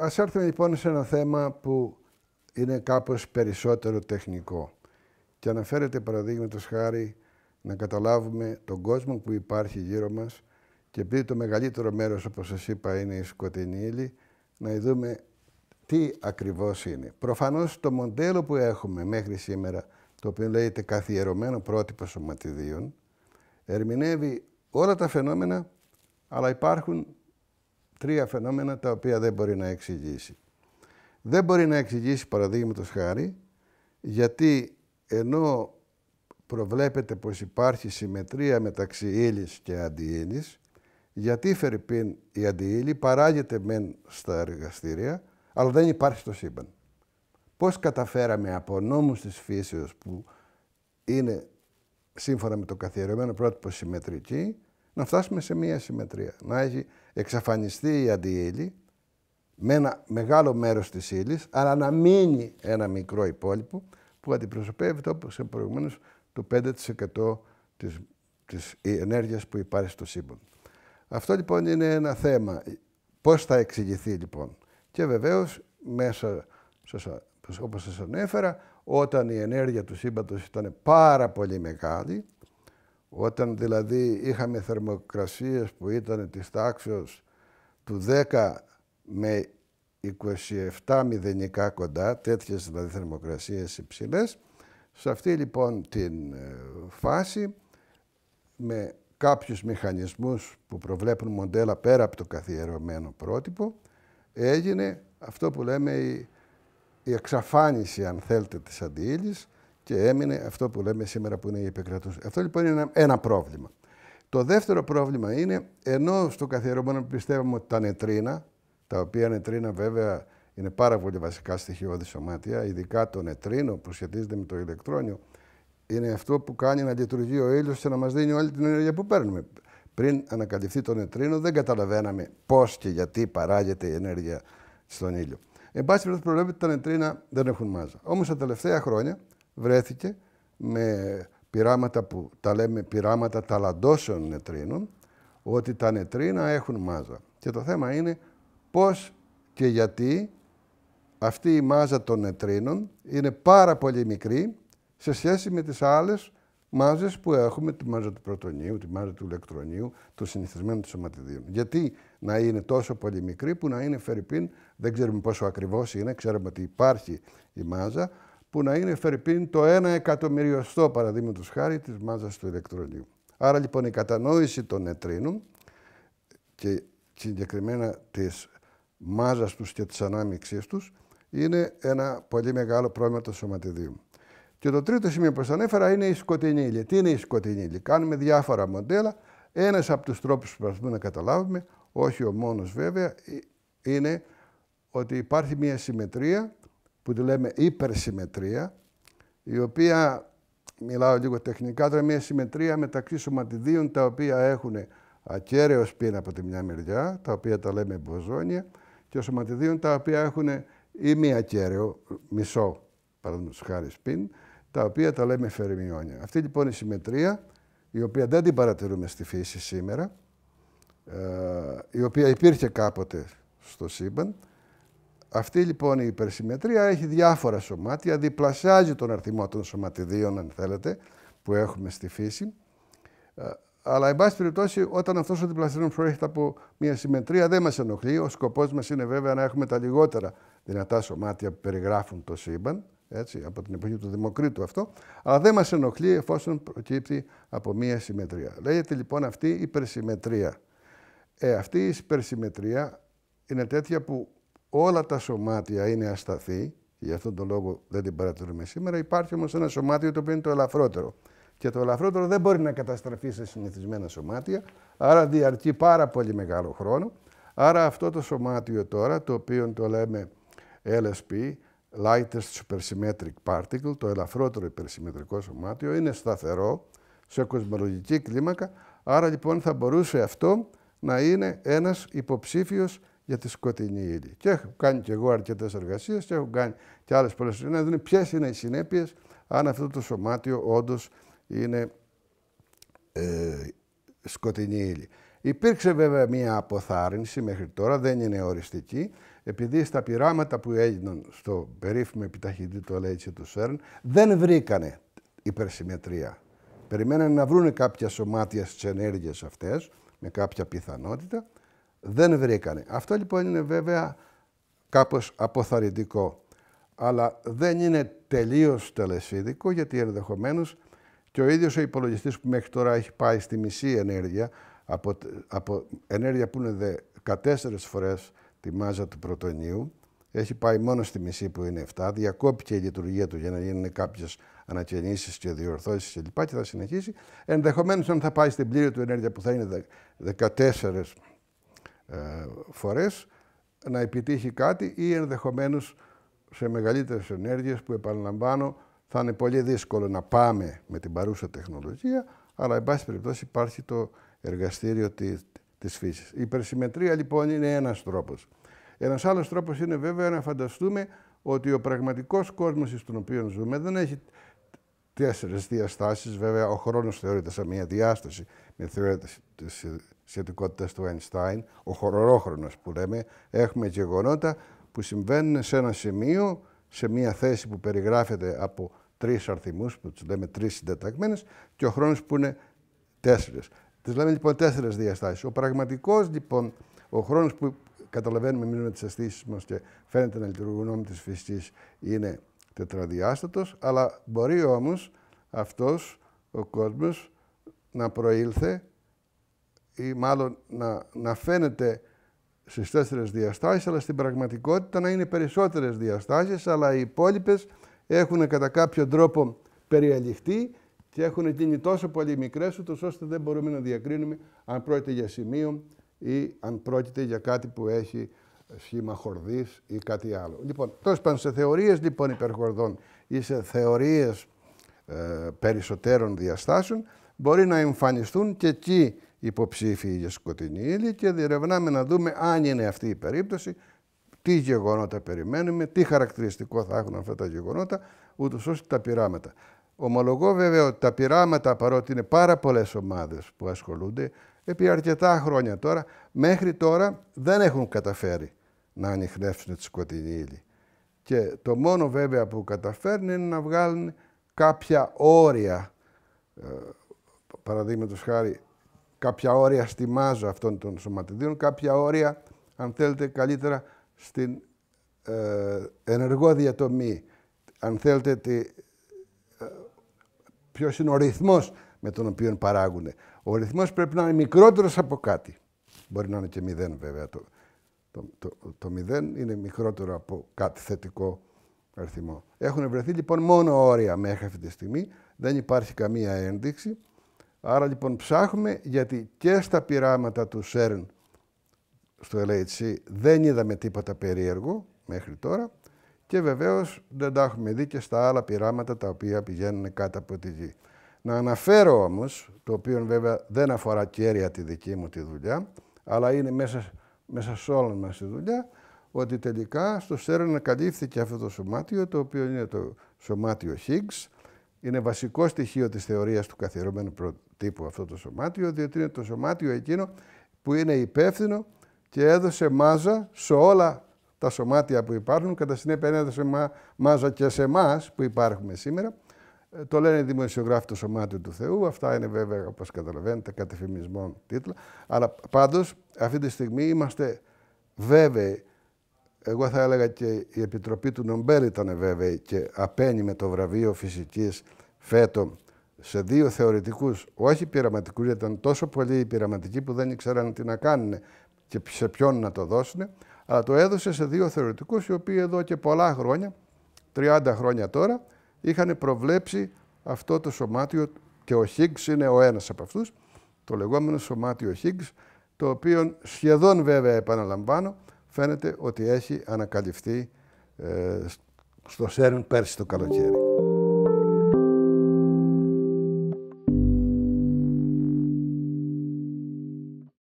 ας έρθουμε λοιπόν σε ένα θέμα που είναι κάπως περισσότερο τεχνικό και αναφέρεται παραδείγματος χάρη να καταλάβουμε τον κόσμο που υπάρχει γύρω μας και επειδή το μεγαλύτερο μέρος, όπως σας είπα, είναι η σκοτεινή ύλη, να δούμε τι ακριβώς είναι. Προφανώς το μοντέλο που έχουμε μέχρι σήμερα, το οποίο λέγεται καθιερωμένο πρότυπο σωματιδίων, ερμηνεύει όλα τα φαινόμενα, αλλά υπάρχουν Τρία φαινόμενα τα οποία δεν μπορεί να εξηγήσει. Δεν μπορεί να εξηγήσει, παραδείγματος χάρη, γιατί ενώ προβλέπεται πως υπάρχει συμμετρία μεταξύ ύλης και αντιήλης, γιατί φερειπίν η αντιήλη παράγεται μεν στα εργαστήρια, αλλά δεν υπάρχει στο σύμπαν. Πώς καταφέραμε από νόμους της φύσεως που είναι σύμφωνα με το καθιερωμένο πρότυπο συμμετρική, να φτάσουμε σε μία συμμετρία. Να έχει εξαφανιστεί η αντιήλη με ένα μεγάλο μέρος της ύλης, αλλά να μείνει ένα μικρό υπόλοιπο που αντιπροσωπεύει όπως σε προηγουμένως το 5% της, της ενέργειας που υπάρχει στο σύμπαν. Αυτό λοιπόν είναι ένα θέμα. Πώς θα εξηγηθεί λοιπόν. Και βεβαίως μέσα, όπως σας ανέφερα, όταν η ενέργεια του σύμπαντος ήταν πάρα πολύ μεγάλη, όταν δηλαδή είχαμε θερμοκρασίες που ήταν της τάξεως του 10 με 27 μηδενικά κοντά, τέτοιες δηλαδή θερμοκρασίες υψηλές, σε αυτή λοιπόν την ε, φάση με κάποιους μηχανισμούς που προβλέπουν μοντέλα πέρα από το καθιερωμένο πρότυπο, έγινε αυτό που λέμε η, εξαφάνιση, αν θέλετε, της αντιήλης, και έμεινε αυτό που λέμε σήμερα που είναι η επικρατούσα. Αυτό λοιπόν είναι ένα, ένα πρόβλημα. Το δεύτερο πρόβλημα είναι, ενώ στο καθιερωμένο πιστεύουμε ότι τα νετρίνα, τα οποία νετρίνα βέβαια είναι πάρα πολύ βασικά στοιχειώδη σωμάτια, ειδικά το νετρίνο που σχετίζεται με το ηλεκτρόνιο, είναι αυτό που κάνει να λειτουργεί ο ήλιος και να μας δίνει όλη την ενέργεια που παίρνουμε. Πριν ανακαλυφθεί το νετρίνο, δεν καταλαβαίναμε πώς και γιατί παράγεται η ενέργεια στον ήλιο. Εν πάση περιπτώσει, προβλέπεται ότι τα νετρίνα δεν έχουν μάζα. Όμως τα τελευταία χρόνια, βρέθηκε με πειράματα που τα λέμε πειράματα ταλαντώσεων νετρίνων, ότι τα νετρίνα έχουν μάζα. Και το θέμα είναι πώς και γιατί αυτή η μάζα των νετρίνων είναι πάρα πολύ μικρή σε σχέση με τις άλλες μάζες που έχουμε, τη μάζα του πρωτονίου, τη μάζα του ηλεκτρονίου, του συνηθισμένου του σωματιδίου. Γιατί να είναι τόσο πολύ μικρή που να είναι φερρυπίν, δεν ξέρουμε πόσο ακριβώς είναι, ξέρουμε ότι υπάρχει η μάζα, που να είναι φερπίν το ένα εκατομμυριοστό παραδείγματος χάρη της μάζας του ηλεκτρονίου. Άρα λοιπόν η κατανόηση των νετρίνων και συγκεκριμένα της μάζας τους και της ανάμειξής τους, είναι ένα πολύ μεγάλο πρόβλημα του σωματιδίου. Και το τρίτο σημείο που σας ανέφερα είναι η σκοτεινή ύλη. Τι είναι η σκοτεινή ύλη. Κάνουμε διάφορα μοντέλα. ένας από τους τρόπους που προσπαθούμε να καταλάβουμε, όχι ο μόνος, βέβαια, ε, είναι ότι υπάρχει μια συμμετρία που τη λέμε υπερσυμμετρία, η οποία, μιλάω λίγο τεχνικά, είναι μια συμμετρία μεταξύ σωματιδίων τα οποία έχουν ακέραιος σπίν από τη μια μεριά, τα οποία τα λέμε μποζόνια, και σωματιδίων τα οποία έχουν ή μη ακέραιο, μισό, παραδείγματος χάρη σπίν, τα οποία τα λέμε φερμιόνια. Αυτή λοιπόν η συμμετρία, η οποία δεν την παρατηρούμε στη φύση σήμερα, ε, η οποία υπήρχε κάποτε στο σύμπαν, αυτή λοιπόν η υπερσυμμετρία έχει διάφορα σωμάτια, διπλασιάζει τον αριθμό των σωματιδίων, αν θέλετε, που έχουμε στη φύση. Ε, αλλά, εν πάση περιπτώσει, όταν αυτός ο διπλασιασμός προέρχεται από μια συμμετρία, δεν μας ενοχλεί. Ο σκοπός μας είναι βέβαια να έχουμε τα λιγότερα δυνατά σωμάτια που περιγράφουν το σύμπαν. Έτσι, από την εποχή του Δημοκρίτου αυτό, αλλά δεν μας ενοχλεί εφόσον προκύπτει από μία συμμετρία. Λέγεται λοιπόν αυτή η υπερσυμμετρία. Ε, αυτή η υπερσυμμετρία είναι τέτοια που όλα τα σωμάτια είναι ασταθή, γι' αυτόν τον λόγο δεν την παρατηρούμε σήμερα. Υπάρχει όμως ένα σωμάτιο το οποίο είναι το ελαφρότερο. Και το ελαφρότερο δεν μπορεί να καταστραφεί σε συνηθισμένα σωμάτια, άρα διαρκεί πάρα πολύ μεγάλο χρόνο. Άρα αυτό το σωμάτιο τώρα, το οποίο το λέμε LSP, Lightest Supersymmetric Particle, το ελαφρότερο υπερσυμμετρικό σωμάτιο, είναι σταθερό σε κοσμολογική κλίμακα, άρα λοιπόν θα μπορούσε αυτό να είναι ένας υποψήφιος για τη σκοτεινή ύλη. Και έχω κάνει και εγώ αρκετές εργασίες και έχω κάνει και άλλες πολλές. Να δουν ποιες είναι οι συνέπειες αν αυτό το σωμάτιο όντως είναι ε, σκοτεινή ύλη. Υπήρξε βέβαια μία αποθάρρυνση μέχρι τώρα, δεν είναι οριστική, επειδή στα πειράματα που έγιναν στο περίφημο επιταχυντή του LHC του ΣΕΡΝ δεν βρήκανε υπερσημετρία. Περιμένανε να βρουν κάποια σωμάτια στις ενέργειες αυτές με κάποια πιθανότητα, δεν βρήκανε. Αυτό λοιπόν είναι βέβαια κάπως αποθαρρυντικό. Αλλά δεν είναι τελείως τελεσίδικο γιατί ενδεχομένως και ο ίδιος ο υπολογιστής που μέχρι τώρα έχει πάει στη μισή ενέργεια από, από ενέργεια που είναι 14 φορές τη μάζα του πρωτονίου έχει πάει μόνο στη μισή που είναι 7, διακόπηκε η λειτουργία του για να γίνουν κάποιες ανακαινήσεις και διορθώσεις κλπ. Και, και θα συνεχίσει. Ενδεχομένως, αν θα πάει στην πλήρη του ενέργεια που θα είναι 14 ε, φορές να επιτύχει κάτι ή ενδεχομένως σε μεγαλύτερες ενέργειες που επαναλαμβάνω θα είναι πολύ δύσκολο να πάμε με την παρούσα τεχνολογία αλλά εν πάση περιπτώσει υπάρχει το εργαστήριο της φύσης. Η υπερσυμμετρία λοιπόν είναι ένας τρόπος. Ένας άλλος τρόπος είναι βέβαια να φανταστούμε ότι ο πραγματικός κόσμος στον οποίο ζούμε δεν έχει τέσσερις διαστάσεις. Βέβαια ο χρόνος θεωρείται σαν μια διάσταση με θεωρία σχετικότητας του Einstein, ο χορορόχρονος που λέμε, έχουμε γεγονότα που συμβαίνουν σε ένα σημείο, σε μια θέση που περιγράφεται από τρεις αρθιμούς, που τους λέμε τρεις συντεταγμένες, και ο χρόνος που είναι τέσσερις. Τις λέμε λοιπόν τέσσερις διαστάσεις. Ο πραγματικός, λοιπόν, ο χρόνος που καταλαβαίνουμε εμείς με τις αισθήσεις μας και φαίνεται να λειτουργούν της φυσικής, είναι τετραδιάστατος, αλλά μπορεί όμως αυτός ο κόσμος να προήλθε ή μάλλον να, να φαίνεται στις τέσσερις διαστάσεις αλλά στην πραγματικότητα να είναι περισσότερες διαστάσεις αλλά οι υπόλοιπες έχουν κατά κάποιο τρόπο περιελιχθεί και έχουν γίνει τόσο πολύ μικρές, ούτως ώστε δεν μπορούμε να διακρίνουμε αν πρόκειται για σημείο ή αν πρόκειται για κάτι που έχει σχήμα χορδής ή κάτι άλλο. Λοιπόν, τόσο πάνω σε θεωρίες λοιπόν υπερχορδών ή σε θεωρίες ε, περισσότερων διαστάσεων, μπορεί να εμφανιστούν και εκεί υποψήφιοι για σκοτεινή ύλη και διερευνάμε να δούμε αν είναι αυτή η περίπτωση, τι γεγονότα περιμένουμε, τι χαρακτηριστικό θα έχουν αυτά τα γεγονότα, ούτως ώστε τα πειράματα. Ομολογώ βέβαια ότι τα πειράματα, παρότι είναι πάρα πολλές ομάδες που ασχολούνται, επί αρκετά χρόνια τώρα, μέχρι τώρα δεν έχουν καταφέρει να ανοιχνεύσουν τη σκοτεινή ύλη. Και το μόνο βέβαια που καταφέρνουν είναι να βγάλουν κάποια όρια, ε, παραδείγματος χάρη κάποια όρια στη μάζα αυτών των σωματιδίων, κάποια όρια, αν θέλετε, καλύτερα στην ε, ενεργό διατομή. Αν θέλετε, τη, ε, ποιος είναι ο ρυθμός με τον οποίο παράγουν. Ο ρυθμός πρέπει να είναι μικρότερος από κάτι. Μπορεί να είναι και μηδέν βέβαια. Το, το, το, το μηδέν είναι μικρότερο από κάτι θετικό αριθμό. Έχουν βρεθεί λοιπόν μόνο όρια μέχρι αυτή τη στιγμή. Δεν υπάρχει καμία ένδειξη. Άρα λοιπόν ψάχνουμε γιατί και στα πειράματα του ΣΕΡΝ στο LHC δεν είδαμε τίποτα περίεργο μέχρι τώρα και βεβαίως δεν τα έχουμε δει και στα άλλα πειράματα τα οποία πηγαίνουν κάτω από τη γη. Να αναφέρω όμως, το οποίο βέβαια δεν αφορά κέρια τη δική μου τη δουλειά, αλλά είναι μέσα, μέσα σε όλων μας τη δουλειά, ότι τελικά στο ΣΕΡΝ ανακαλύφθηκε αυτό το σωμάτιο, το οποίο είναι το σωμάτιο Higgs, είναι βασικό στοιχείο της θεωρίας του καθιερωμένου προτύπου αυτό το σωμάτιο, διότι είναι το σωμάτιο εκείνο που είναι υπεύθυνο και έδωσε μάζα σε όλα τα σωμάτια που υπάρχουν, κατά συνέπεια έδωσε μάζα και σε εμάς που υπάρχουμε σήμερα. Ε, το λένε οι δημοσιογράφοι το σωμάτιο του Θεού. Αυτά είναι βέβαια, όπως καταλαβαίνετε, κατεφημισμών τίτλα. Αλλά πάντως αυτή τη στιγμή είμαστε βέβαιοι εγώ θα έλεγα και η Επιτροπή του Νομπέλ ήταν βέβαιη και απένει με το βραβείο φυσικής φέτο σε δύο θεωρητικούς, όχι πειραματικούς, γιατί ήταν τόσο πολύ οι πειραματικοί που δεν ήξεραν τι να κάνουν και σε ποιον να το δώσουν, αλλά το έδωσε σε δύο θεωρητικούς οι οποίοι εδώ και πολλά χρόνια, 30 χρόνια τώρα, είχαν προβλέψει αυτό το σωμάτιο και ο Χίγκς είναι ο ένας από αυτούς, το λεγόμενο σωμάτιο Χίγκς, το οποίο σχεδόν βέβαια επαναλαμβάνω, φαίνεται ότι έχει ανακαλυφθεί ε, στο Σέρν πέρσι το καλοκαίρι.